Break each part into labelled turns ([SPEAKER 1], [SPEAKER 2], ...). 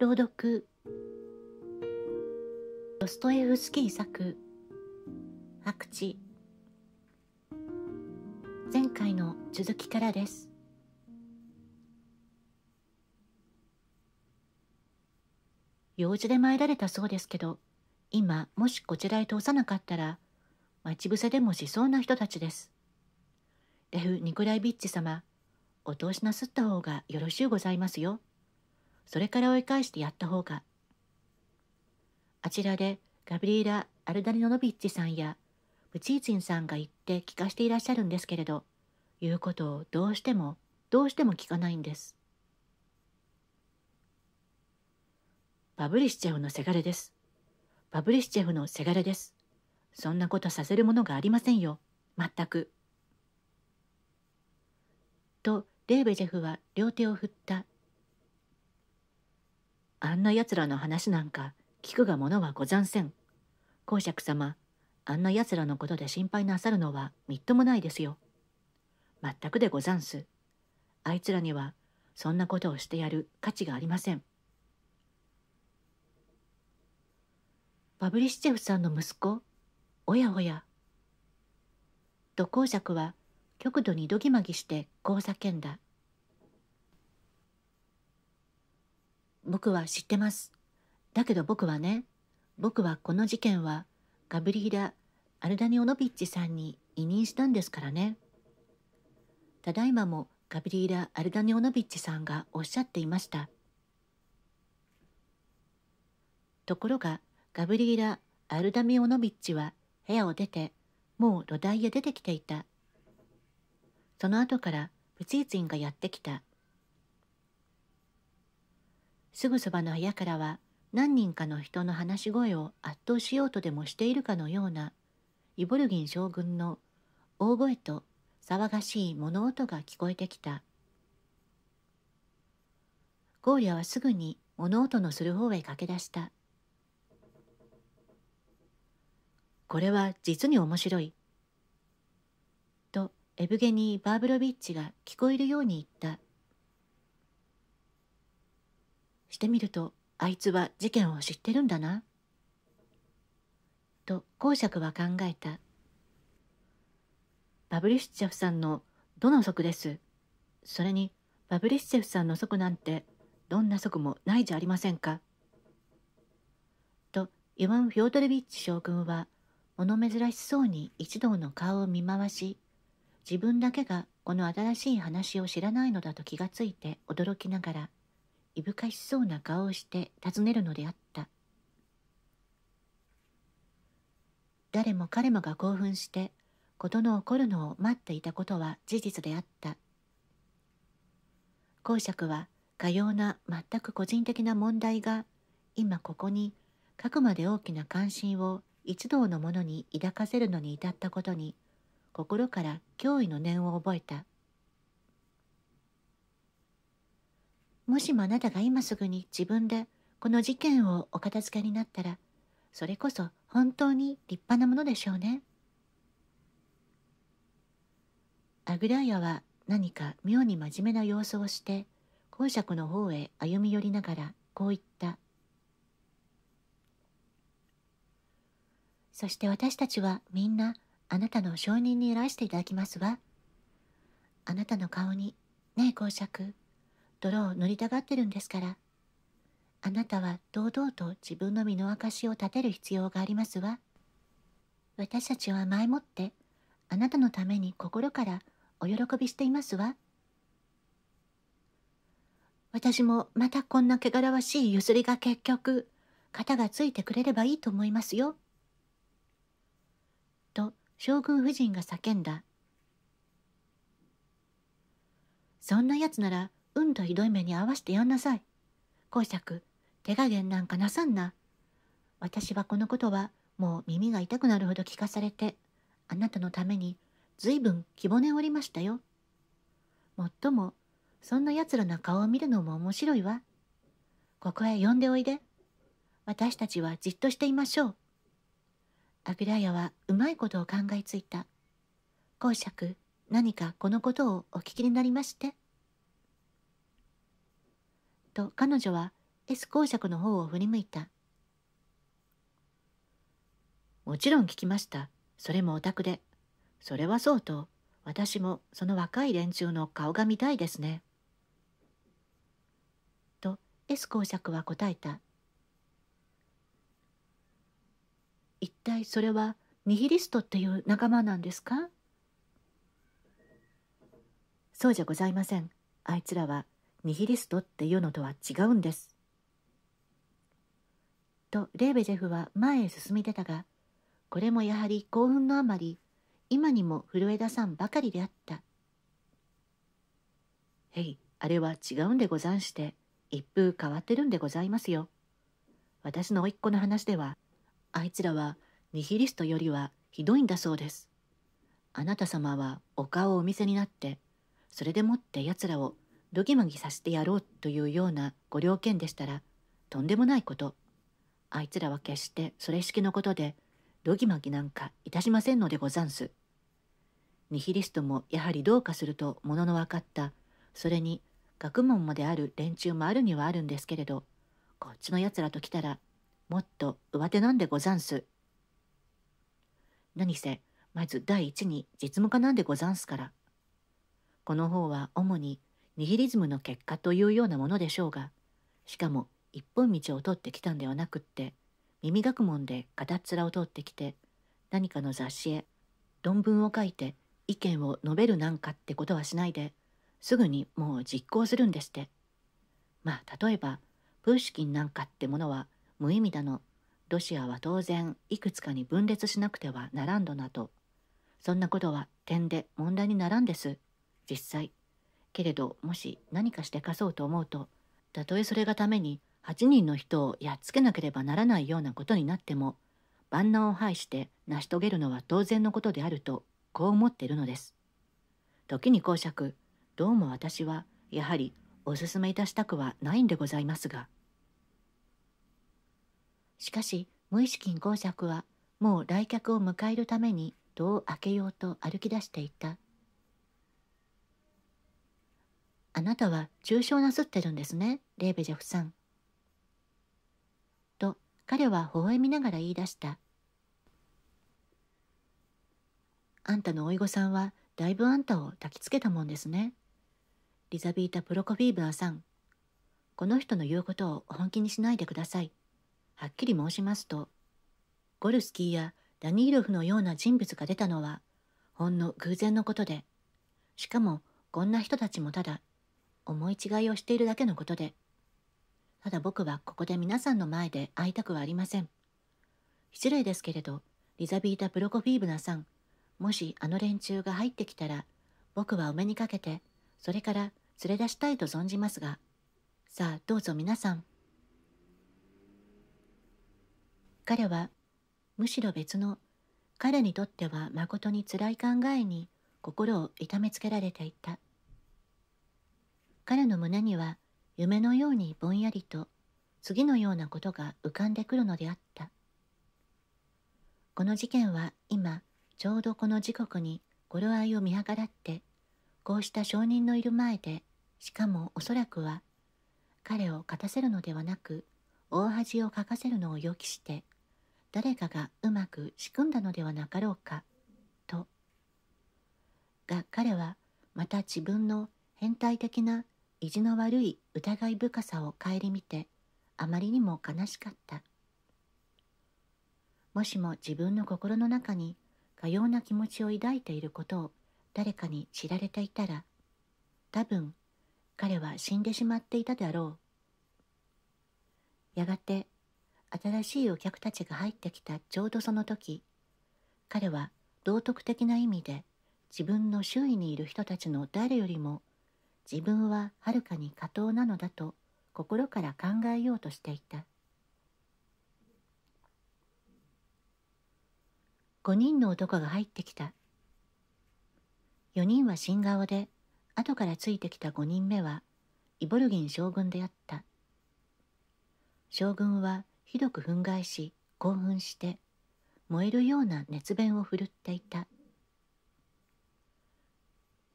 [SPEAKER 1] 朗読ドストエフスキー作白痴前回の続きからです用事で参られたそうですけど今もしこちらへ通さなかったら待ち伏せでもしそうな人たちですレフ・ニコライビッチ様お通しなすった方がよろしゅうございますよそれから追い返してやった方が。あちらでガブリーラ・アルダリノノビッチさんやブチーチンさんが言って聞かしていらっしゃるんですけれど、言うことをどうしてもどうしても聞かないんです。バブリシチェフのせがれです。バブリシチェフのせがれです。そんなことさせるものがありませんよ。まったく。と、レーベジェフは両手を振った。あんな奴らの話なんか聞くがものはござんせん。公爵様、あんな奴らのことで心配なさるのはみっともないですよ。まったくでござんす。あいつらにはそんなことをしてやる価値がありません。パブリシチェフさんの息子、おやおや。と公爵は極度にどぎまぎしてこう叫んだ。僕は知ってます。だけど僕はね、僕はこの事件はガブリーラ・アルダニオノビッチさんに委任したんですからね。ただいまもガブリーラ・アルダニオノビッチさんがおっしゃっていました。ところがガブリーラ・アルダミオノビッチは部屋を出てもう土台へ出てきていた。その後からプチーツインがやってきた。すぐそばの部屋からは何人かの人の話し声を圧倒しようとでもしているかのようなイボルギン将軍の大声と騒がしい物音が聞こえてきたゴーリャはすぐに物音のする方へ駆け出したこれは実に面白いとエブゲニー・バーブロビッチが聞こえるように言ったしてみるとあいつは事件を知ってるんだな。と公爵は考えた。バブリュシチェフさんのどの足です。それにバブリュシチェフさんの足なんてどんな足もないじゃありませんか。とイワン・フィオードレビッチ将軍は物珍しそうに一同の顔を見回し自分だけがこの新しい話を知らないのだと気がついて驚きながらいぶかしそうな顔をして尋ねるのであった誰も彼もが興奮して事の起こるのを待っていたことは事実であった公爵はかような全く個人的な問題が今ここにかくまで大きな関心を一同のものに抱かせるのに至ったことに心から脅威の念を覚えた。もしもあなたが今すぐに自分でこの事件をお片付けになったらそれこそ本当に立派なものでしょうねアグライアは何か妙に真面目な様子をして公爵の方へ歩み寄りながらこう言った「そして私たちはみんなあなたの証人にいらしていただきますわあなたの顔にねえ公爵泥を塗りたがってるんですから。あなたは堂々と自分の身の証を立てる必要がありますわ。私たちは前もって、あなたのために心からお喜びしていますわ。私もまたこんな汚らわしいゆすりが結局、肩がついてくれればいいと思いますよ。と将軍夫人が叫んだ。そんな奴ならうんとひどい目に合わせてやんなさい。公爵、手加減なんかなさんな。私はこのことはもう耳が痛くなるほど聞かされて、あなたのためにずいぶん気骨折りましたよ。もっとも、そんな奴らの顔を見るのも面白いわ。ここへ呼んでおいで。私たちはじっとしていましょう。アグラヤはうまいことを考えついた。公爵、何かこのことをお聞きになりまして。と彼女は S 公爵の方を振り向いた。もちろん聞きました。それもお宅で。それはそうと、私もその若い連中の顔が見たいですね。と S 公爵は答えた。一体それはニヒリストっていう仲間なんですかそうじゃございません。あいつらはニヒリストっていうのとは違うんです。とレーベジェフは前へ進み出たがこれもやはり興奮のあまり今にも古枝さんばかりであった「へいあれは違うんでござんして一風変わってるんでございますよ」私の甥っ子の話ではあいつらはニヒリストよりはひどいんだそうですあなた様はお顔をお見せになってそれでもってやつらをどぎまぎさせてやろうというようなご了見でしたらとんでもないことあいつらは決してそれ式のことでどぎまぎなんかいたしませんのでござんすニヒリストもやはりどうかするとものの分かったそれに学問まである連中もあるにはあるんですけれどこっちのやつらと来たらもっと上手なんでござんす何せまず第一に実務家なんでござんすからこの方は主にニヒリズムの結果というようなものでしょうがしかも一本道を通ってきたんではなくって耳学問で片っ面を通ってきて何かの雑誌へ論文を書いて意見を述べるなんかってことはしないですぐにもう実行するんですってまあ例えばプーシキンなんかってものは無意味だのロシアは当然いくつかに分裂しなくてはならんどなとそんなことは点で問題にならんです実際けれどもし何かして貸そうと思うとたとえそれがために8人の人をやっつけなければならないようなことになっても万難を排して成し遂げるのは当然のことであるとこう思っているのです。時に講釈どうも私はやはりお勧めいたしたくはないんでございますが。しかし無意識に講釈はもう来客を迎えるために戸を開けようと歩き出していたあなたは重傷なすってるんですね、レーベジェフさん。と、彼は微笑みながら言い出した。あんたの甥御さんは、だいぶあんたを焚きつけたもんですね。リザビータ・プロコフィーブアさん。この人の言うことを本気にしないでください。はっきり申しますと、ゴルスキーやダニーロフのような人物が出たのは、ほんの偶然のことで、しかもこんな人たちもただ思い違いをしているだけのことで。ただ僕はここで皆さんの前で会いたくはありません。失礼ですけれど、リザビータ・プロコフィーブナさん、もしあの連中が入ってきたら、僕はお目にかけて、それから連れ出したいと存じますが、さあどうぞ皆さん。彼は、むしろ別の、彼にとっては誠につらい考えに心を痛めつけられていた。彼の胸には夢のようにぼんやりと次のようなことが浮かんでくるのであった。この事件は今ちょうどこの時刻に頃合いを見計らってこうした証人のいる前でしかもおそらくは彼を勝たせるのではなく大恥をかかせるのを予期して誰かがうまく仕組んだのではなかろうかとが彼はまた自分の変態的な意地の悪い疑い深さを顧みてあまりにも悲しかったもしも自分の心の中にかような気持ちを抱いていることを誰かに知られていたら多分彼は死んでしまっていたであろうやがて新しいお客たちが入ってきたちょうどその時彼は道徳的な意味で自分の周囲にいる人たちの誰よりも自分ははるかに下等なのだと心から考えようとしていた5人の男が入ってきた4人は新顔で後からついてきた5人目はイボルギン将軍であった将軍はひどく憤慨し興奮して燃えるような熱弁を振るっていた。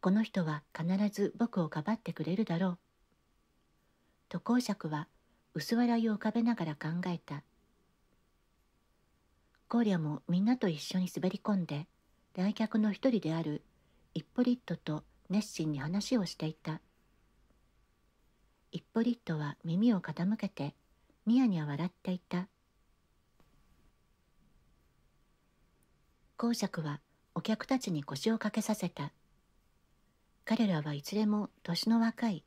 [SPEAKER 1] この人は必ず僕をかばってくれるだろう。と公爵は薄笑いを浮かべながら考えた。ゴーリャもみんなと一緒に滑り込んで、来客の一人であるイッポリットと熱心に話をしていた。イッポリットは耳を傾けて、ニヤニヤ笑っていた。公爵はお客たちに腰をかけさせた。彼らはいずれも年の若い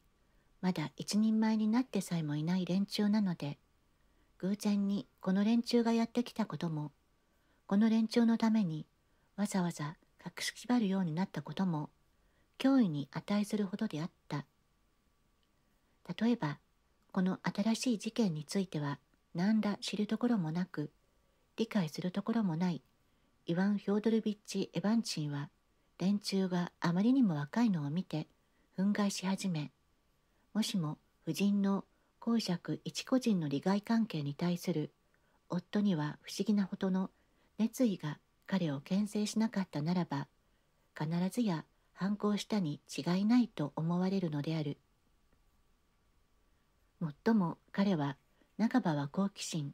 [SPEAKER 1] まだ一人前になってさえもいない連中なので偶然にこの連中がやってきたこともこの連中のためにわざわざ隠しきばるようになったことも脅威に値するほどであった例えばこの新しい事件については何ら知るところもなく理解するところもないイワン・フョードルビッチ・エヴァンチンは連中があまりにも若いのを見て憤慨し始めもしも夫人の公爵一個人の利害関係に対する夫には不思議なほどの熱意が彼を牽制しなかったならば必ずや反抗したに違いないと思われるのである。もっとも彼は半ばは好奇心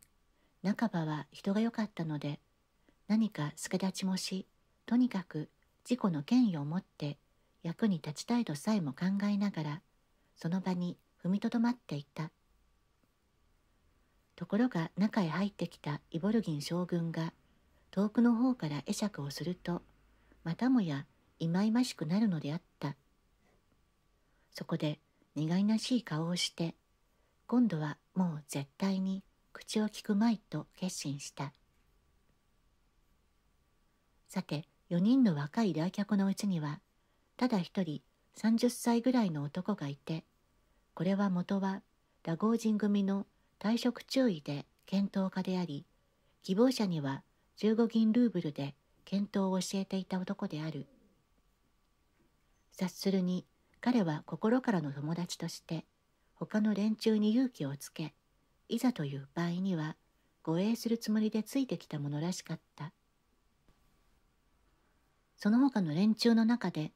[SPEAKER 1] 半ばは人が良かったので何か助立ちもしとにかく自己の権威を持って役に立ちたいとさえも考えながらその場に踏みとどまっていたところが中へ入ってきたイボルギン将軍が遠くの方から会釈をするとまたもやいまいましくなるのであったそこで苦いなしい顔をして今度はもう絶対に口を聞くまいと決心したさて4人の若い来客のうちにはただ一人30歳ぐらいの男がいてこれは元はラゴー人組の退職注意で検討家であり希望者には15銀ルーブルで検討を教えていた男である察するに彼は心からの友達として他の連中に勇気をつけいざという場合には護衛するつもりでついてきたものらしかったその他の連中の中で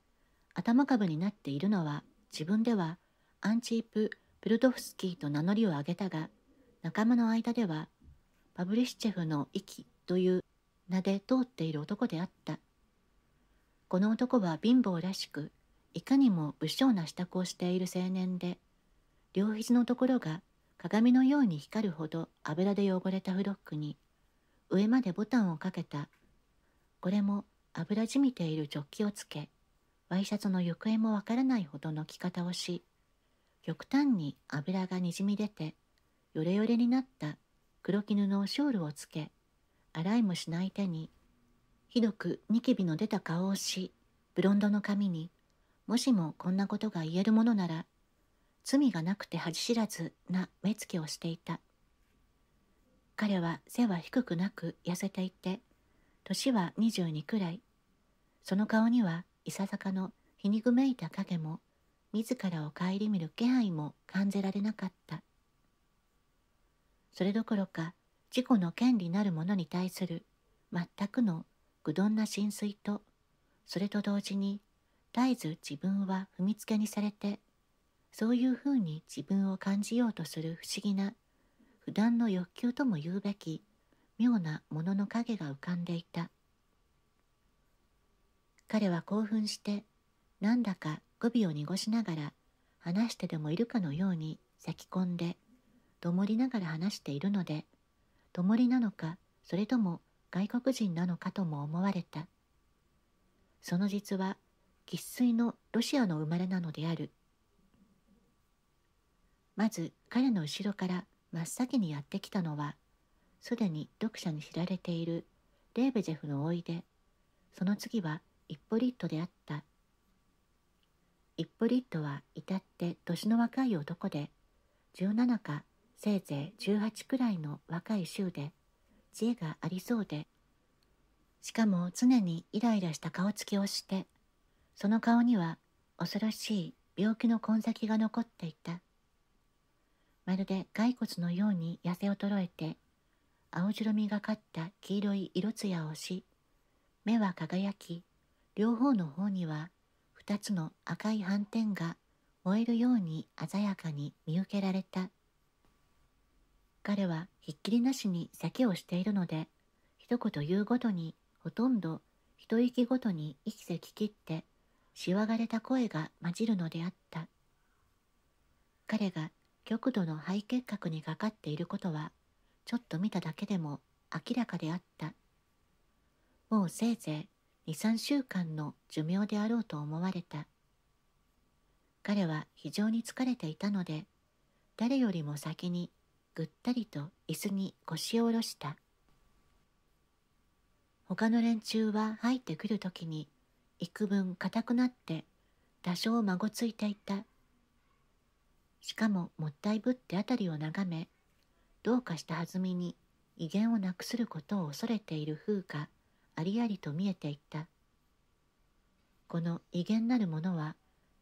[SPEAKER 1] 頭株になっているのは自分ではアンチープ・プルドフスキーと名乗りを上げたが仲間の間ではパブリシチェフの息という名で通っている男であったこの男は貧乏らしくいかにも武将な支度をしている青年で両肘のところが鏡のように光るほど油で汚れたフロックに上までボタンをかけたこれも油じみているジョッキをつけ、ワイシャツの行方もわからないほどの着方をし、極端に油がにじみ出て、よれよれになった黒絹のショールをつけ、洗いもしない手に、ひどくニキビの出た顔をし、ブロンドの髪に、もしもこんなことが言えるものなら、罪がなくて恥知らずな目つきをしていた。彼は背は低くなく痩せていて、年は22くらい。その顔にはいささかの皮肉めいた影も自らを顧みる気配も感じられなかったそれどころか自己の権利なるものに対する全くの愚鈍な浸水とそれと同時に絶えず自分は踏みつけにされてそういうふうに自分を感じようとする不思議な不断の欲求とも言うべき妙なものの影が浮かんでいた彼は興奮してなんだか語尾を濁しながら話してでもいるかのように咲き込んでどもりながら話しているのでどもりなのかそれとも外国人なのかとも思われたその実は生粋のロシアの生まれなのであるまず彼の後ろから真っ先にやってきたのはすでに読者に知られているレーベジェフのおいでその次はイッポリットであった一歩リットは至って年の若い男で17かせいぜい18くらいの若い衆で知恵がありそうでしかも常にイライラした顔つきをしてその顔には恐ろしい病気の痕跡が残っていたまるで骸骨のように痩せ衰えて青白みがかった黄色い色艶をし目は輝き両方の方には2つの赤い斑点が燃えるように鮮やかに見受けられた彼はひっきりなしに酒をしているので一言言うごとにほとんど一息ごとに息せききってしわがれた声が混じるのであった彼が極度の肺結核にかかっていることはちょっと見ただけでも明らかであったもうせいぜい23週間の寿命であろうと思われた彼は非常に疲れていたので誰よりも先にぐったりと椅子に腰を下ろした他の連中は入ってくる時に幾分硬くなって多少まごついていたしかももったいぶって辺りを眺めどうかした弾みに威厳をなくすることを恐れている風かありありと見えていったこの威厳なるものは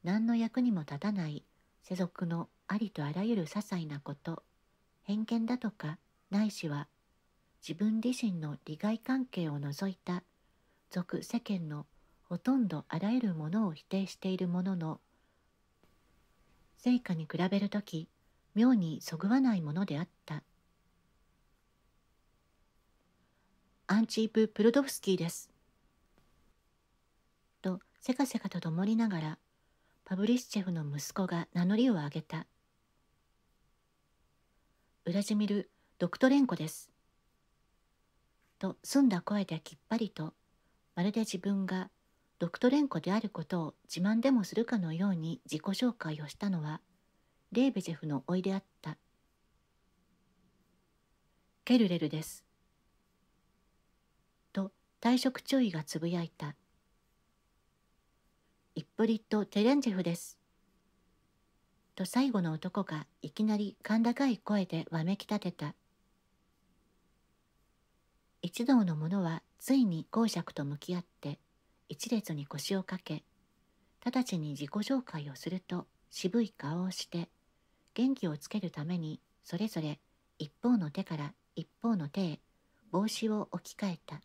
[SPEAKER 1] 何の役にも立たない世俗のありとあらゆる些細なこと偏見だとかないしは自分自身の利害関係を除いた俗世間のほとんどあらゆるものを否定しているものの成果に比べるとき妙にそぐわないものであった。アンチープ・プルドフスキーです。とせかせかとどもりながらパブリシチェフの息子が名乗りを上げた。ウラジミル・ドクトレンコです。と澄んだ声できっぱりとまるで自分がドクトレンコであることを自慢でもするかのように自己紹介をしたのはレーベジェフの甥いであった。ケルレルです。退職注意がつぶやいた。イップリット・テレンジェフです。と最後の男がいきなり甲高い声でわめき立てた。一同の者はついに公爵と向き合って一列に腰をかけ、直ちに自己紹介をすると渋い顔をして元気をつけるためにそれぞれ一方の手から一方の手へ帽子を置き換えた。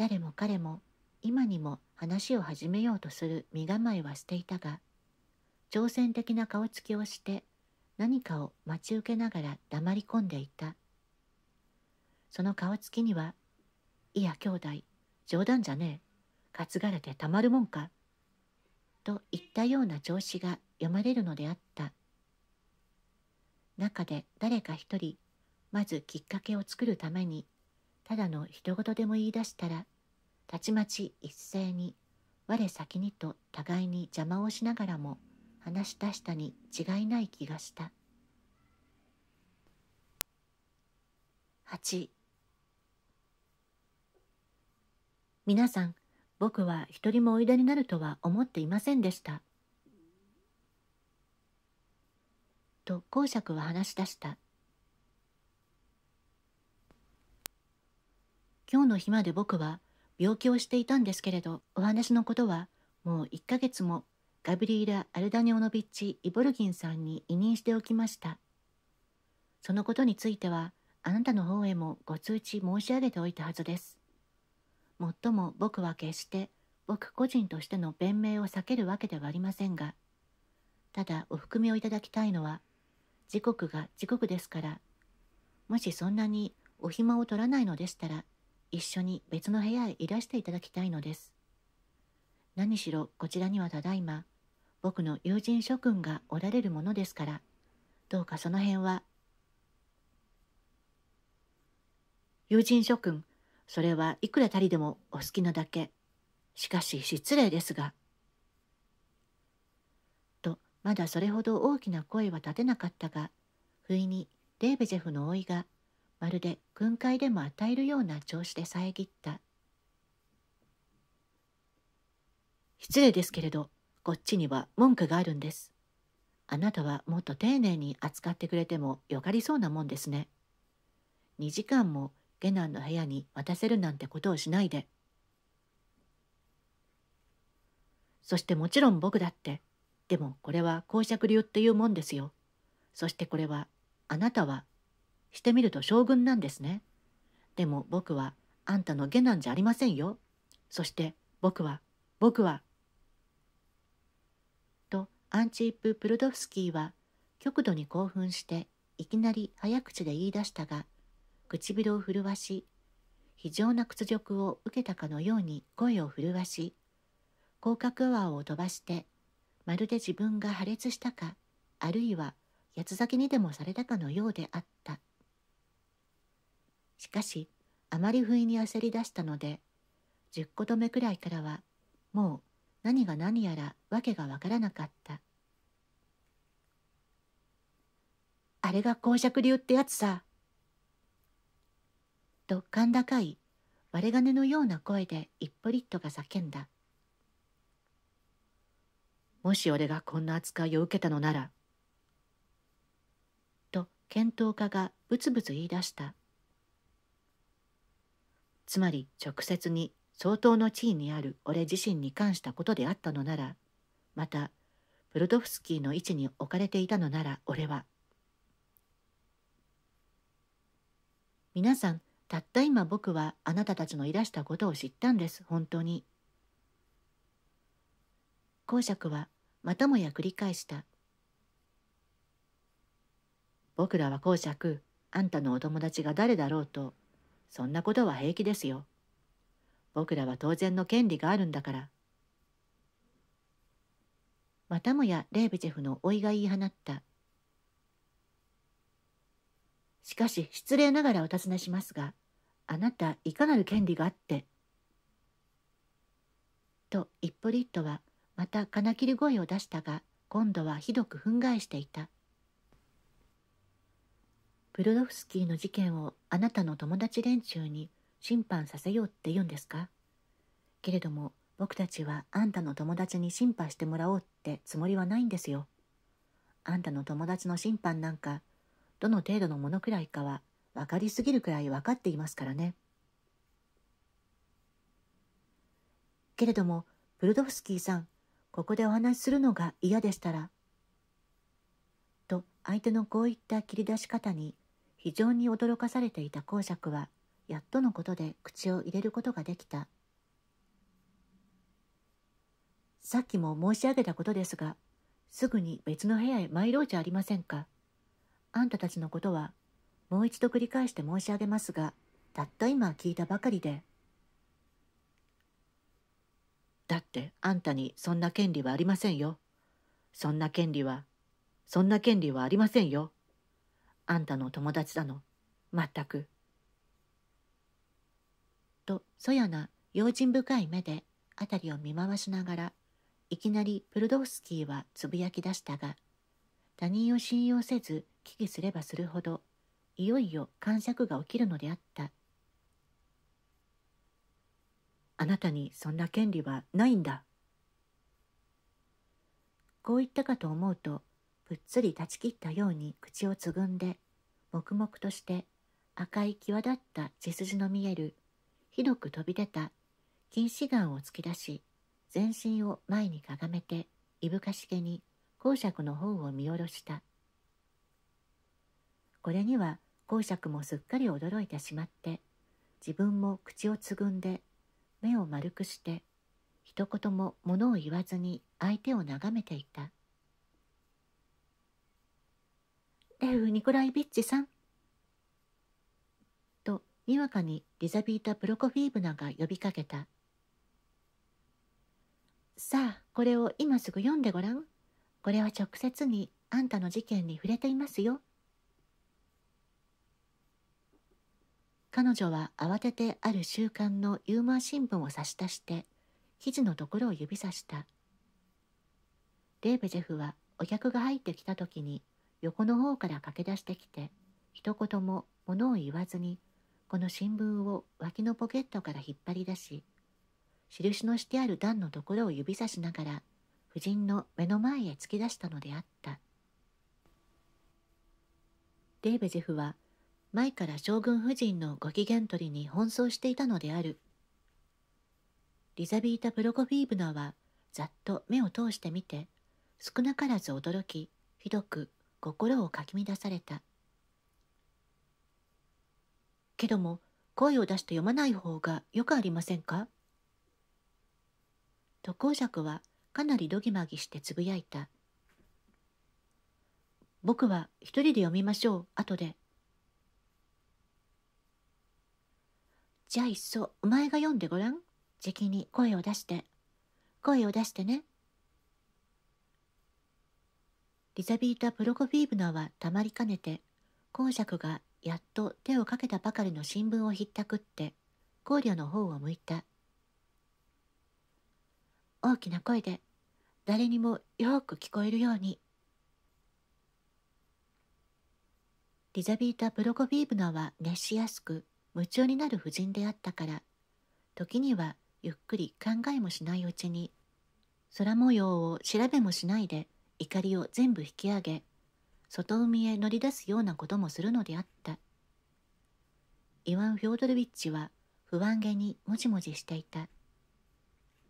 [SPEAKER 1] 誰も彼も今にも話を始めようとする身構えはしていたが挑戦的な顔つきをして何かを待ち受けながら黙り込んでいたその顔つきにはいや兄弟冗談じゃねえ担がれてたまるもんかといったような調子が読まれるのであった中で誰か一人まずきっかけを作るためにただの一事でも言い出したらたちまち一斉に我先にと互いに邪魔をしながらも話し出したに違いない気がした8皆さん僕は一人もおいでになるとは思っていませんでしたと公爵は話し出した今日の日まで僕は病気をしていたんですけれど、お話のことはもう1ヶ月もガブリーラ・アルダニオノビッチ・イボルギンさんに委任しておきました。そのことについては、あなたの方へもご通知申し上げておいたはずです。もっとも僕は決して僕個人としての弁明を避けるわけではありませんが、ただお含みをいただきたいのは、時刻が時刻ですから、もしそんなにお暇を取らないのでしたら、一緒に別の部屋へいらしていただきたいのです。何しろこちらにはただいま、僕の友人諸君がおられるものですから、どうかその辺は。友人諸君、それはいくらたりでもお好きなだけ。しかし失礼ですが。と、まだそれほど大きな声は立てなかったが、不意にデーベジェフの老いがまるで訓戒でも与えるような調子で遮った失礼ですけれどこっちには文句があるんですあなたはもっと丁寧に扱ってくれてもよかりそうなもんですね2時間も下男の部屋に渡せるなんてことをしないでそしてもちろん僕だってでもこれは公爵流っていうもんですよそしてこれはあなたはしてみると将軍なんですね。でも僕はあんたの下なんじゃありませんよ。そして僕は、僕は。とアンチープ・プルドフスキーは極度に興奮していきなり早口で言い出したが唇を震わし非常な屈辱を受けたかのように声を震わし口角泡を飛ばしてまるで自分が破裂したかあるいは八つ裂きにでもされたかのようであった。しかしあまり不意に焦り出したので10個止めくらいからはもう何が何やら訳が分からなかったあれが公爵流ってやつさと甲高い割れ金のような声で一歩リットが叫んだもし俺がこんな扱いを受けたのならと検討家がブツブツ言い出したつまり直接に相当の地位にある俺自身に関したことであったのならまたプルドフスキーの位置に置かれていたのなら俺は皆さんたった今僕はあなたたちのいらしたことを知ったんです本当に公爵はまたもや繰り返した僕らは公爵あんたのお友達が誰だろうとそんなことは平気ですよ。僕らは当然の権利があるんだから。またもやレーベチェフの老いが言い放った。しかし失礼ながらお尋ねしますが、あなたいかなる権利があって。とイッポリットはまた金切り声を出したが今度はひどく憤慨していた。ブルドフスキーの事件をあなたの友達連中に審判させようって言うんですかけれども僕たちはあんたの友達に審判してもらおうってつもりはないんですよ。あんたの友達の審判なんかどの程度のものくらいかは分かりすぎるくらい分かっていますからね。けれどもブルドフスキーさんここでお話しするのが嫌でしたら。と相手のこういった切り出し方に非常に驚かされていた公爵はやっとのことで口を入れることができたさっきも申し上げたことですがすぐに別の部屋へ参ろうじゃありませんかあんたたちのことはもう一度繰り返して申し上げますがたった今聞いたばかりでだってあんたにそんな権利はありませんよそんな権利はそんな権利はありませんよあんたの友達だの。まったく。と、そやな用心深い目で辺りを見回しながら、いきなりプルドフスキーはつぶやき出したが、他人を信用せず危機すればするほど、いよいよ感触が起きるのであった。あなたにそんな権利はないんだ。こう言ったかと思うと、うっつり断ち切ったように口をつぐんで黙々として赤い際立った血筋の見えるひどく飛び出た近視眼を突き出し全身を前にかがめていぶかしげに公爵の方を見下ろしたこれには公爵もすっかり驚いてしまって自分も口をつぐんで目を丸くして一言も物を言わずに相手を眺めていた。レフ・ニコライビッチさん。と、にわかにリザビータ・プロコフィーブナが呼びかけた。さあ、これを今すぐ読んでごらん。これは直接にあんたの事件に触れていますよ。彼女は慌ててある週刊のユーマー新聞を差し出して記事のところを指さしたデーベジェフはお客が入ってきた時に横の方から駆け出してきて一言も物を言わずにこの新聞を脇のポケットから引っ張り出し印のしてある段のところを指さしながら夫人の目の前へ突き出したのであったデーベジェフは前から将軍夫人のご機嫌取りに奔走していたのであるリザビータ・プロコフィーブナはざっと目を通してみて少なからず驚きひどく心をかき乱されたけども声を出して読まない方がよくありませんか渡航尺はかなりどぎまぎしてつぶやいた僕は一人で読みましょう後でじゃあいっそお前が読んでごらんじきに声を出して声を出してねリザビータ・プロコフィーブナはたまりかねて、公爵がやっと手をかけたばかりの新聞をひったくって、考慮の方を向いた。大きな声で、誰にもよく聞こえるように。リザビータ・プロコフィーブナは熱しやすく、夢中になる婦人であったから、時にはゆっくり考えもしないうちに、空模様を調べもしないで怒りを全部引き上げ外海へ乗り出すようなこともするのであったイワン・フョードルビッチは不安げにもじもじしていた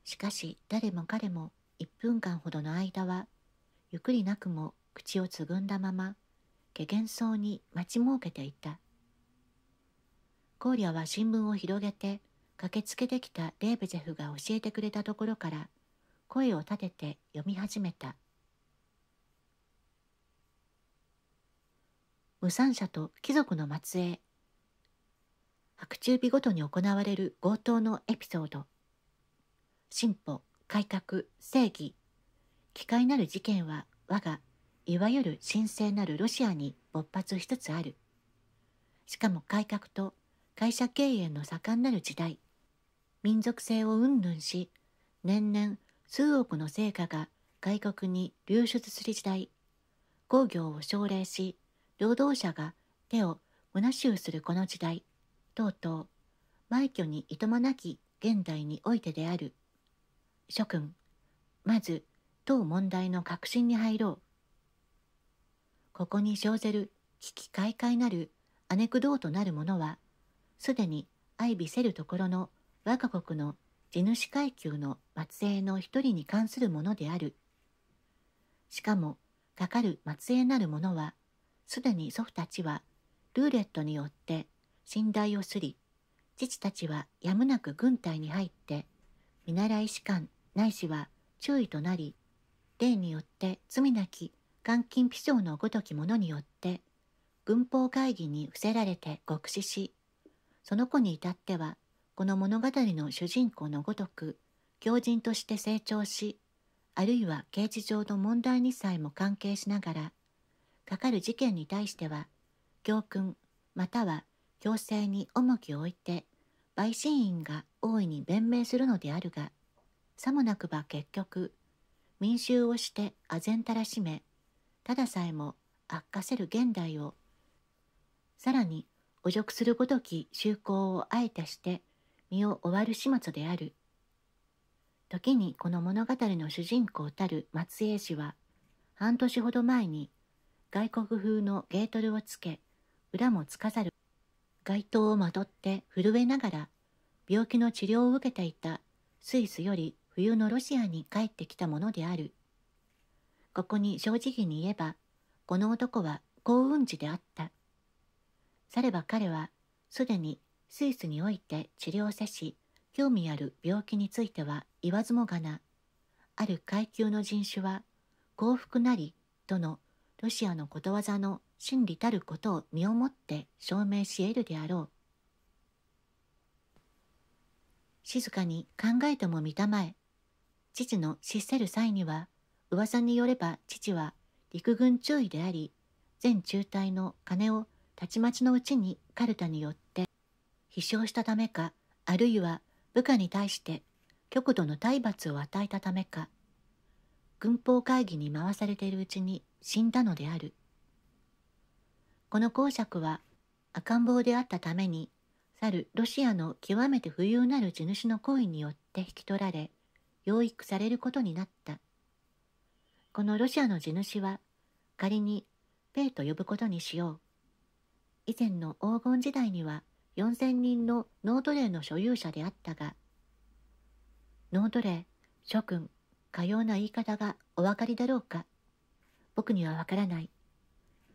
[SPEAKER 1] しかし誰も彼も1分間ほどの間はゆっくりなくも口をつぐんだままけげんそうに待ちもうけていたコーリアは新聞を広げて駆けつけてきたレーベジェフが教えてくれたところから声を立てて読み始めた「無産者と貴族の末裔白昼日ごとに行われる強盗のエピソード進歩改革正義機械なる事件は我がいわゆる神聖なるロシアに勃発しつつあるしかも改革と会社経営の盛んなる時代民族性をうんぬんし年々数億の成果が外国に流出する時代工業を奨励し労働者が手をむなしゅうするこの時代、とうとう、埋挙にいとまなき現代においてである。諸君、まず、当問題の核心に入ろう。ここに生ぜる危機快快なるアネクドートなるものは、すでに相びせるところの我が国の地主階級の末裔の一人に関するものである。しかも、かかる末裔なるものは、すでに祖父たちはルーレットによって寝台をすり、父たちはやむなく軍隊に入って、見習い士官ないしは注意となり、例によって罪なき監禁秘書のごとき者によって、軍法会議に伏せられて獄死し、その子に至っては、この物語の主人公のごとく、狂人として成長し、あるいは刑事上の問題にさえも関係しながら、かかる事件に対しては教訓または強制に重きを置いて陪審員が大いに弁明するのであるがさもなくば結局民衆をして唖然たらしめたださえも悪化せる現代をさらに侮辱するごとき修行をあえたして身を終わる始末である時にこの物語の主人公たる松江氏は半年ほど前に外国風のゲートルをつけ裏もつかざる街灯をまとって震えながら病気の治療を受けていたスイスより冬のロシアに帰ってきたものであるここに正直に言えばこの男は幸運児であったされば彼はすでにスイスにおいて治療せし興味ある病気については言わずもがなある階級の人種は幸福なりとのロシアのことわざの真理たることを身をもって証明し得るであろう。静かに考えても見たまえ、父の失せる際には、噂によれば父は陸軍中尉であり、全中隊の金をたちまちのうちにカルタによって飛翔したためか、あるいは部下に対して極度の体罰を与えたためか、軍法会議に回されているうちに死んだのである。この公爵は赤ん坊であったために、去るロシアの極めて富裕なる地主の行為によって引き取られ、養育されることになった。このロシアの地主は、仮にペイと呼ぶことにしよう。以前の黄金時代には4000人の脳ト隷の所有者であったが、脳ト隷、諸君、かような言い方がお分かりだろうか。僕にはわからない。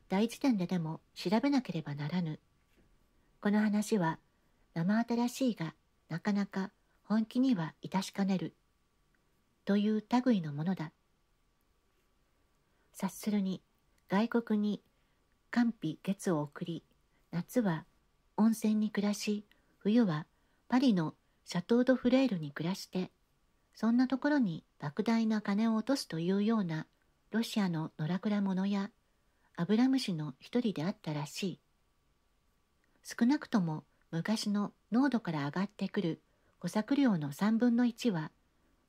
[SPEAKER 1] 大事点ででも調べなければならぬ。この話は生新しいがなかなか本気には致しかねる。という類のものだ。察するに外国に寒費月を送り、夏は温泉に暮らし、冬はパリのシャトー・ド・フレールに暮らして、そんなところに莫大な金を落とすというようなロシアの野良倉者やアブラムシの一人であったらしい。少なくとも昔の濃度から上がってくる小作量の3分の1は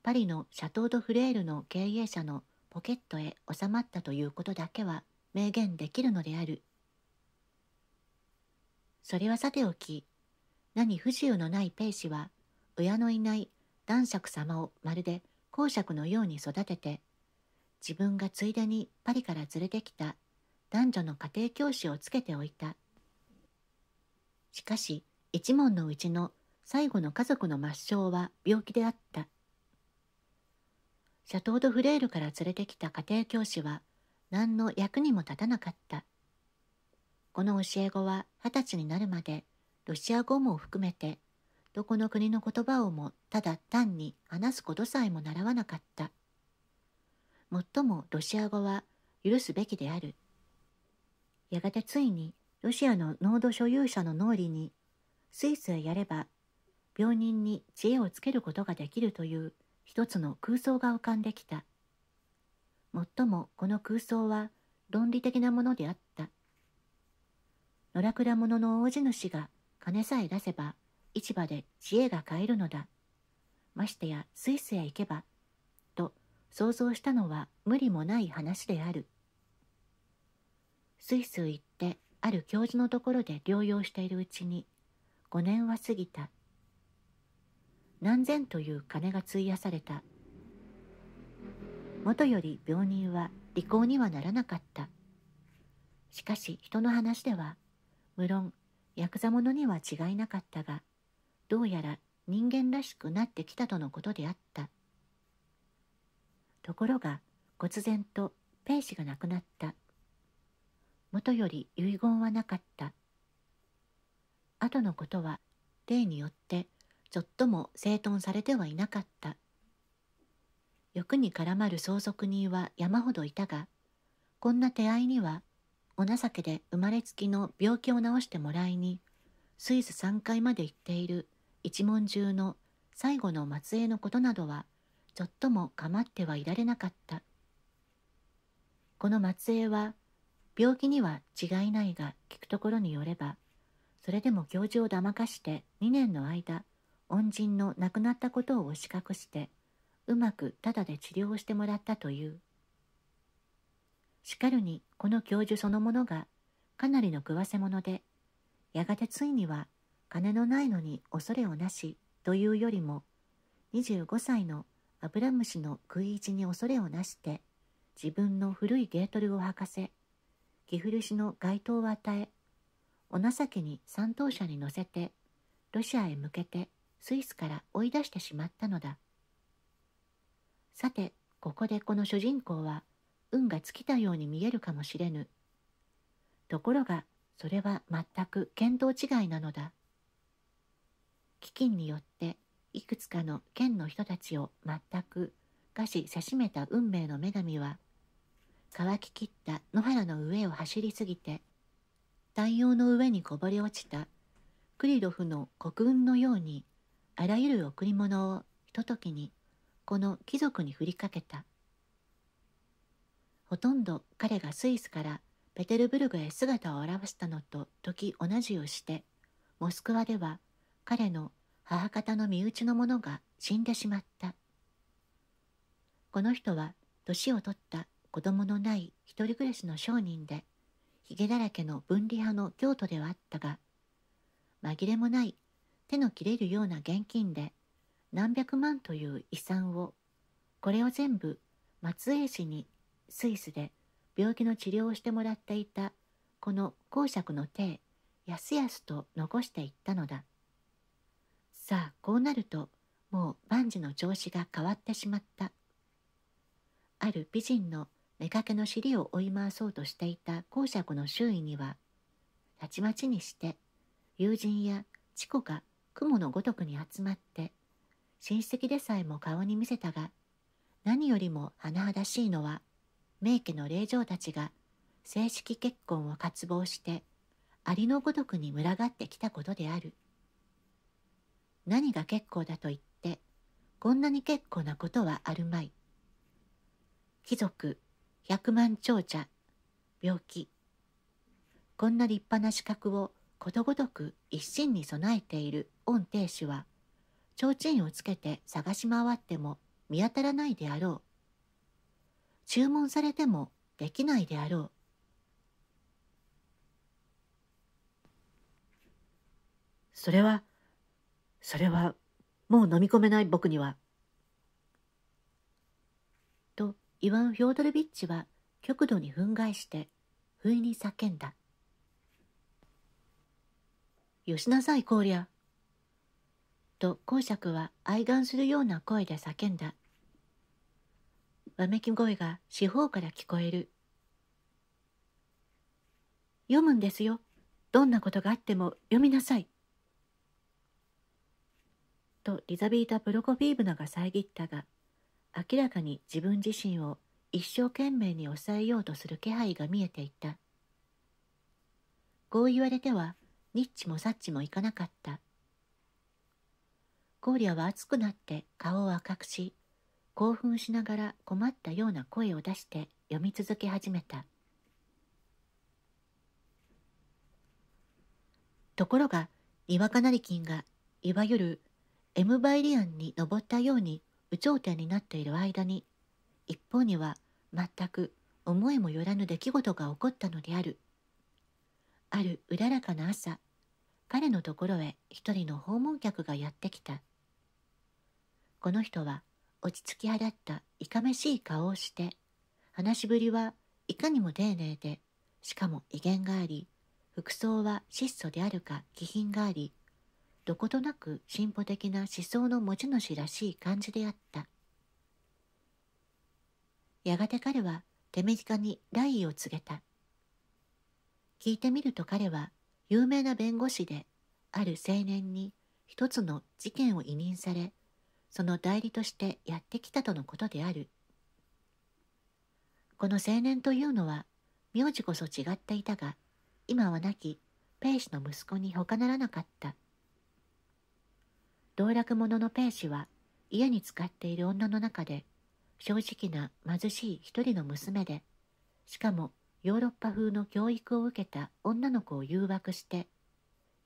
[SPEAKER 1] パリのシャトー・ド・フレールの経営者のポケットへ収まったということだけは明言できるのである。それはさておき、何不自由のないペイ氏は親のいない男爵様をまるで公爵のように育てて自分がついでにパリから連れてきた男女の家庭教師をつけておいた。しかし、一門のうちの最後の家族の抹消は病気であった。シャトー・ド・フレールから連れてきた家庭教師は何の役にも立たなかった。この教え子は二十歳になるまでロシア語も含めてどこの国の言葉をもただ単に話すことさえも習わなかった。もっともロシア語は許すべきである。やがてついにロシアの濃度所有者の脳裏にスイスへやれば病人に知恵をつけることができるという一つの空想が浮かんできた。もっともこの空想は論理的なものであった。野良倉者の大地主が金さえ出せば市場で知恵が買えるのだ。ましてやスイスへ行けば想像したのは無理もない話であるスイス行ってある教授のところで療養しているうちに5年は過ぎた何千という金が費やされたもとより病人は利口にはならなかったしかし人の話では無論ヤクザ者には違いなかったがどうやら人間らしくなってきたとのことであったところが忽然とペー氏が亡くなった元より遺言はなかった後のことは例によってちょっとも整頓されてはいなかった欲に絡まる相続人は山ほどいたがこんな手合いにはお情けで生まれつきの病気を治してもらいにスイス3階まで行っている一文中の最後の末裔のことなどはちょっとも構ってはいられなかったこの末裔は病気には違いないが聞くところによればそれでも教授をだまかして2年の間恩人の亡くなったことを押し隠してうまくただで治療をしてもらったというしかるにこの教授そのものがかなりの食わせ者でやがてついには金のないのに恐れをなしというよりも25歳のアブラムシの食い意地に恐れをなして自分の古いゲートルを履かせ着古しの街灯を与えお情けに三等車に乗せてロシアへ向けてスイスから追い出してしまったのださてここでこの主人公は運が尽きたように見えるかもしれぬところがそれは全く見当違いなのだ飢饉によっていくつかの県の人たちを全く餓死せしめた運命の女神は乾ききった野原の上を走りすぎて太陽の上にこぼれ落ちたクリロフの国運のようにあらゆる贈り物をひとときにこの貴族に振りかけたほとんど彼がスイスからペテルブルグへ姿を現したのと時同じをしてモスクワでは彼の母方の身内の者が死んでしまった。この人は年を取った子供のない一人暮らしの商人で、ひげだらけの分離派の京都ではあったが、紛れもない手の切れるような現金で何百万という遺産を、これを全部松江市にスイスで病気の治療をしてもらっていたこの公爵の手やすやすと残していったのだ。さあこうなるともう万事の調子が変わってしまったある美人の妾の尻を追い回そうとしていた公爵の周囲にはたちまちにして友人やチコが雲のごとくに集まって親戚でさえも顔に見せたが何よりも甚だしいのは名家の霊嬢たちが正式結婚を渇望してありのごとくに群がってきたことである。何が結構だと言って、こんなに結構なことはあるまい。貴族、百万長者、病気。こんな立派な資格をことごとく一心に備えている御亭主は、提灯をつけて探し回っても見当たらないであろう。注文されてもできないであろう。それはそれはもう飲み込めない僕には。とイワン・フョードルビッチは極度に憤慨して不意に叫んだ。よしなさい、コーリャ。と公爵は哀願するような声で叫んだ。わめき声が四方から聞こえる。読むんですよ。どんなことがあっても読みなさい。とリザビータ・プロコフィーブナが遮ったが明らかに自分自身を一生懸命に抑えようとする気配が見えていたこう言われてはニッチもサッチもいかなかったコーリアは熱くなって顔を赤くし興奮しながら困ったような声を出して読み続け始めたところがにわかなりきんがいわゆるエムバイリアンに登ったように有頂天になっている間に一方には全く思いもよらぬ出来事が起こったのであるあるうららかな朝彼のところへ一人の訪問客がやってきたこの人は落ち着き払ったいかめしい顔をして話しぶりはいかにも丁寧でしかも威厳があり服装は質素であるか気品がありどことなく進歩的な思想の持ち主らしい感じであった。やがて彼は手短に来意を告げた。聞いてみると彼は有名な弁護士である青年に一つの事件を委任され、その代理としてやってきたとのことである。この青年というのは、名字こそ違っていたが、今は亡き、ペイ氏の息子に他ならなかった。道楽者のペーシは家に使っている女の中で正直な貧しい一人の娘でしかもヨーロッパ風の教育を受けた女の子を誘惑して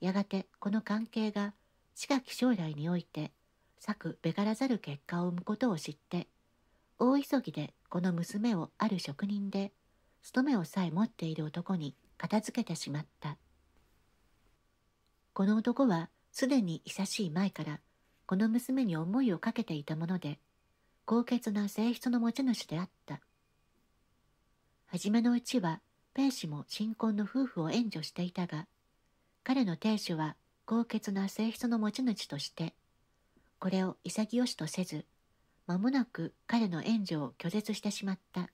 [SPEAKER 1] やがてこの関係が近き将来において咲くべからざる結果を生むことを知って大急ぎでこの娘をある職人で勤めをさえ持っている男に片付けてしまったこの男はすでに久しい前からこの娘に思いをかけていたもので高潔な性質の持ち主であった初めのうちはペイ氏も新婚の夫婦を援助していたが彼の亭主は高潔な性質の持ち主としてこれを潔しとせず間もなく彼の援助を拒絶してしまった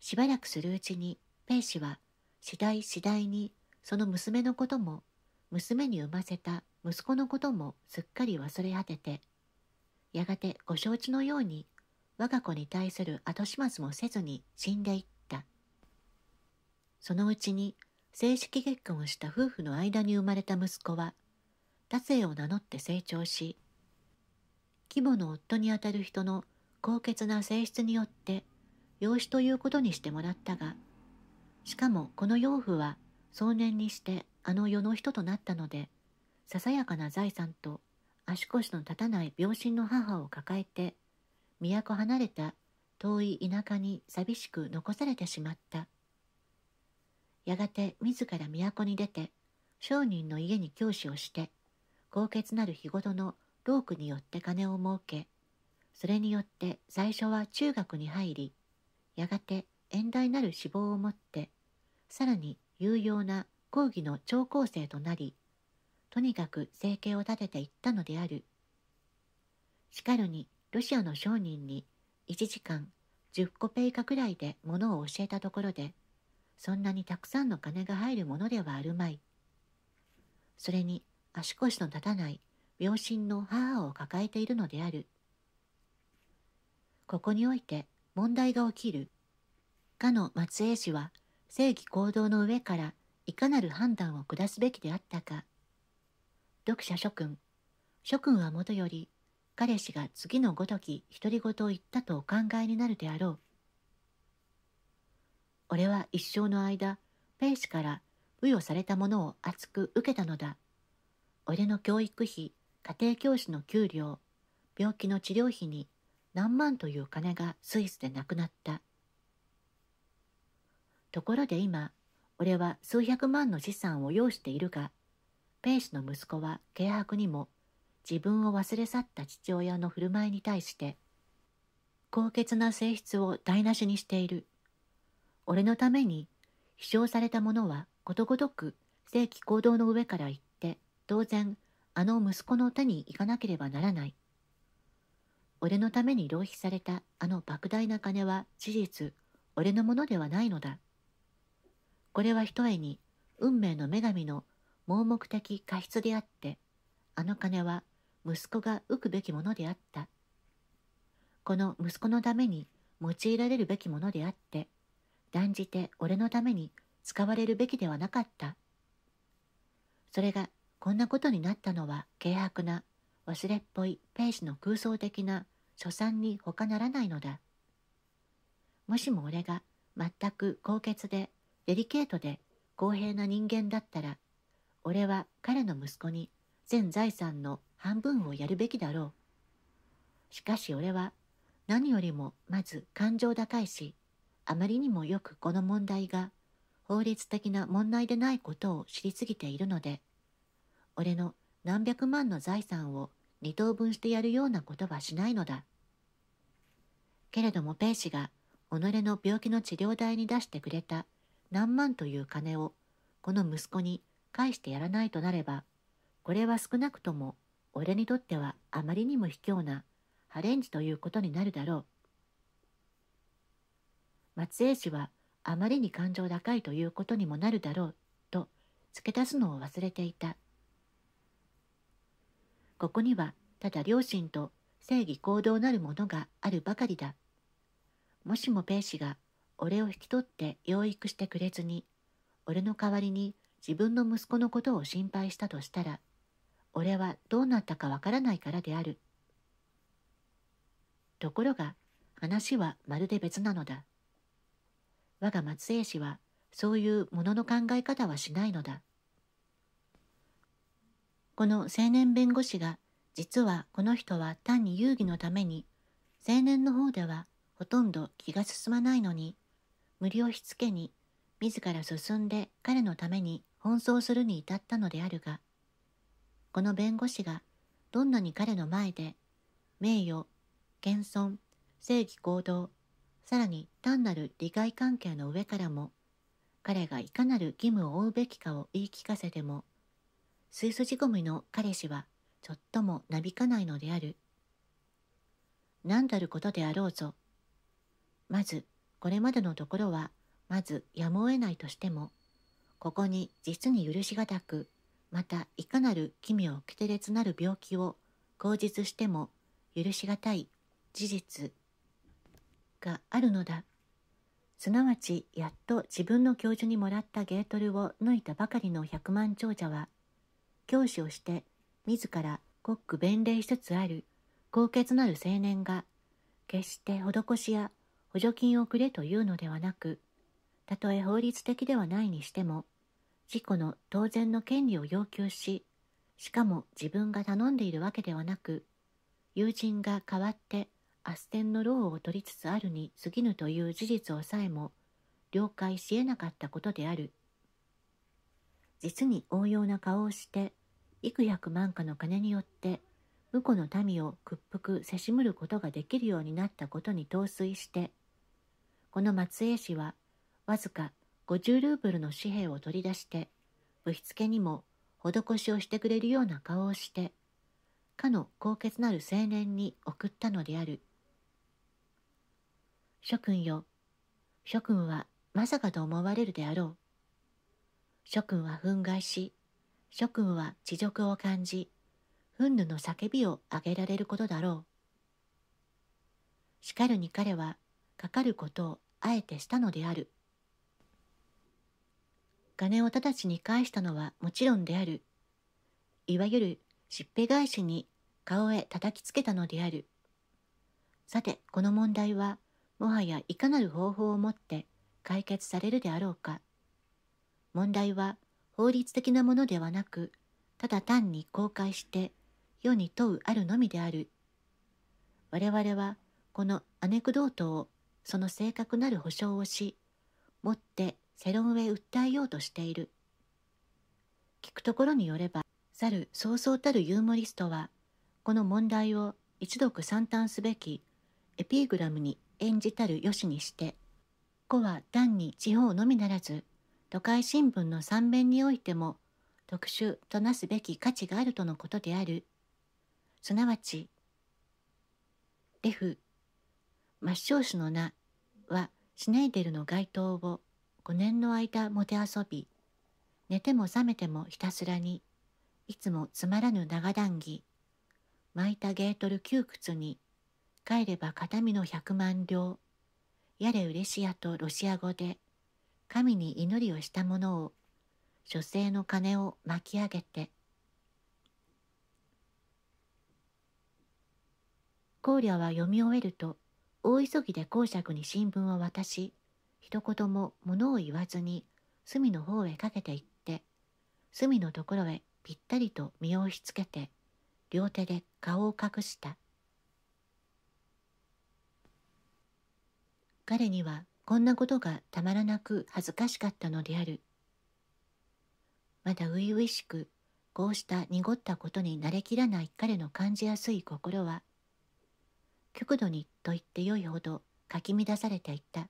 [SPEAKER 1] しばらくするうちにペイ氏は次第次第にその娘のことも娘に産ませた息子のこともすっかり忘れ果てて、やがてご承知のように我が子に対する後始末もせずに死んでいった。そのうちに正式結婚した夫婦の間に生まれた息子は、達也を名乗って成長し、規模の夫にあたる人の高潔な性質によって養子ということにしてもらったが、しかもこの養父は壮年にしてあの世の人となったのでささやかな財産と足腰の立たない病身の母を抱えて都離れた遠い田舎に寂しく残されてしまったやがて自ら都に出て商人の家に教師をして高潔なる日ごとの労苦によって金を儲けそれによって最初は中学に入りやがて遠大なる志望を持ってさらに有用な講義の聴講生となり、とにかく生計を立てていったのである。しかるにロシアの商人に1時間10個ペイカくらいで物を教えたところで、そんなにたくさんの金が入るものではあるまい。それに足腰の立たない病身の母を抱えているのである。ここにおいて問題が起きる。かの松江氏は正義行動の上からいかなる判断を下すべきであったか読者諸君諸君はもとより彼氏が次のごとき独り言を言ったとお考えになるであろう俺は一生の間ペイ氏から付与されたものを厚く受けたのだ俺の教育費家庭教師の給料病気の治療費に何万という金がスイスでなくなったところで今俺は数百万の資産を要しているが、ペイ氏の息子は軽薄にも自分を忘れ去った父親の振る舞いに対して、高潔な性質を台無しにしている。俺のために、飛翔されたものはことごとく正規行動の上から行って、当然、あの息子の手に行かなければならない。俺のために浪費されたあの莫大な金は事実、俺のものではないのだ。これはひとえに運命の女神の盲目的過失であって、あの金は息子が浮くべきものであった。この息子のために用いられるべきものであって、断じて俺のために使われるべきではなかった。それがこんなことになったのは軽薄な忘れっぽいページの空想的な所産に他ならないのだ。もしも俺が全く高潔でデリケートで公平な人間だったら、俺は彼の息子に全財産の半分をやるべきだろう。しかし俺は何よりもまず感情高いし、あまりにもよくこの問題が法律的な問題でないことを知りすぎているので、俺の何百万の財産を二等分してやるようなことはしないのだ。けれどもペイ氏が己の病気の治療代に出してくれた何万という金をこの息子に返してやらないとなれば、これは少なくとも俺にとってはあまりにも卑怯なハレンチということになるだろう。松江氏はあまりに感情高いということにもなるだろうと付け足すのを忘れていた。ここにはただ両親と正義行動なるものがあるばかりだ。もしもペイ氏が俺を引き取って養育してくれずに、俺の代わりに自分の息子のことを心配したとしたら、俺はどうなったかわからないからである。ところが、話はまるで別なのだ。我が松江氏は、そういうものの考え方はしないのだ。この青年弁護士が、実はこの人は単に遊戯のために、青年の方ではほとんど気が進まないのに、無理をしつけに自ら進んで彼のために奔走するに至ったのであるがこの弁護士がどんなに彼の前で名誉謙遜正義行動さらに単なる利害関係の上からも彼がいかなる義務を負うべきかを言い聞かせてもスイス仕込みの彼氏はちょっともなびかないのである。何たることであろうぞ。まずこれまでのところは、まずやむを得ないとしても、ここに実に許しがたく、またいかなる奇妙奇烈なる病気を口実しても許しがたい事実があるのだ。すなわち、やっと自分の教授にもらったゲートルを抜いたばかりの百万長者は、教師をして、自らごく弁礼しつつある、高潔なる青年が、決して施しや補助金をくれというのではなく、たとえ法律的ではないにしても、自己の当然の権利を要求し、しかも自分が頼んでいるわけではなく、友人が代わってテンの労を取りつつあるに過ぎぬという事実をさえも了解しえなかったことである。実に応用な顔をして、幾百万かの金によって、婿の民を屈服せしむることができるようになったことに陶酔して、この松江氏はわずか50ルーブルの紙幣を取り出してぶしつけにも施しをしてくれるような顔をしてかの高潔なる青年に送ったのである諸君よ諸君はまさかと思われるであろう諸君は憤慨し諸君は恥辱を感じ憤怒の叫びをあげられることだろうしかるに彼はかかることをあえてしたのである。金を直ちに返したのはもちろんである。いわゆるしっぺ返しに顔へ叩きつけたのである。さて、この問題は、もはやいかなる方法をもって解決されるであろうか。問題は法律的なものではなく、ただ単に公開して世に問うあるのみである。我々はこのアネクドートをその正確なる保証をし、持って世論へ訴えようとしている。聞くところによれば、去るそうそうたるユーモリストは、この問題を一読三端すべきエピグラムに演じたるよしにして、子は単に地方のみならず、都会新聞の三面においても特殊となすべき価値があるとのことである。すなわち、レフ抹消酒の名はシネイデルの街灯を5年の間もてあそび、寝ても覚めてもひたすらに、いつもつまらぬ長談義、巻いたゲートル窮屈に、帰れば形見の百万両、やれ嬉しやとロシア語で、神に祈りをしたものを、女性の金を巻き上げて、考慮は読み終えると、大急ぎで公爵に新聞を渡し一言も物を言わずに隅の方へかけていって隅のところへぴったりと身を押しつけて両手で顔を隠した彼にはこんなことがたまらなく恥ずかしかったのであるまだ初々しくこうした濁ったことに慣れきらない彼の感じやすい心は極度にと言ってよいほどかき乱されていた。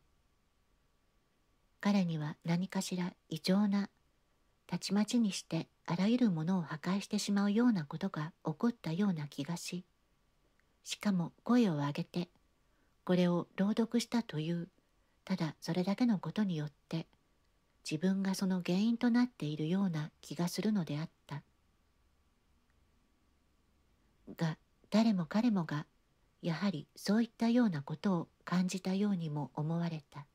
[SPEAKER 1] 彼には何かしら異常な、たちまちにしてあらゆるものを破壊してしまうようなことが起こったような気がし、しかも声を上げて、これを朗読したという、ただそれだけのことによって、自分がその原因となっているような気がするのであった。が、誰も彼もがやはりそういったようなことを感じたようにも思われた。